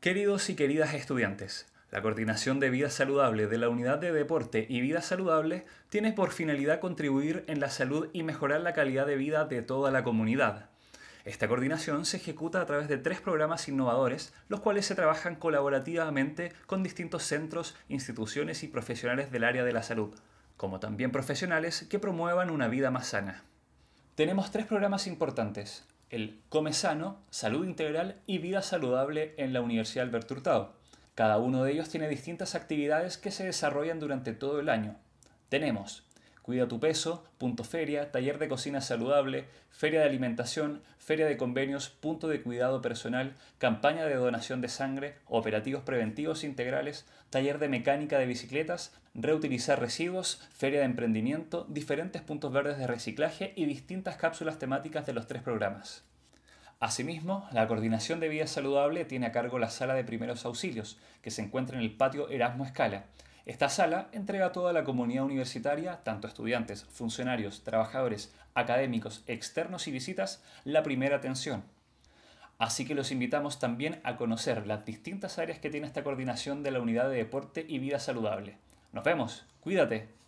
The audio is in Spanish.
Queridos y queridas estudiantes, la Coordinación de Vida Saludable de la Unidad de Deporte y Vida Saludable tiene por finalidad contribuir en la salud y mejorar la calidad de vida de toda la comunidad. Esta coordinación se ejecuta a través de tres programas innovadores, los cuales se trabajan colaborativamente con distintos centros, instituciones y profesionales del área de la salud, como también profesionales que promuevan una vida más sana. Tenemos tres programas importantes, el Come Sano, Salud Integral y Vida Saludable en la Universidad Alberto Hurtado. Cada uno de ellos tiene distintas actividades que se desarrollan durante todo el año. Tenemos Cuida tu peso, punto feria, taller de cocina saludable, feria de alimentación, feria de convenios, punto de cuidado personal, campaña de donación de sangre, operativos preventivos integrales, taller de mecánica de bicicletas, reutilizar residuos, feria de emprendimiento, diferentes puntos verdes de reciclaje y distintas cápsulas temáticas de los tres programas. Asimismo, la coordinación de vida saludable tiene a cargo la sala de primeros auxilios, que se encuentra en el patio Erasmo Escala. Esta sala entrega a toda la comunidad universitaria, tanto estudiantes, funcionarios, trabajadores, académicos, externos y visitas, la primera atención. Así que los invitamos también a conocer las distintas áreas que tiene esta coordinación de la Unidad de Deporte y Vida Saludable. Nos vemos, cuídate.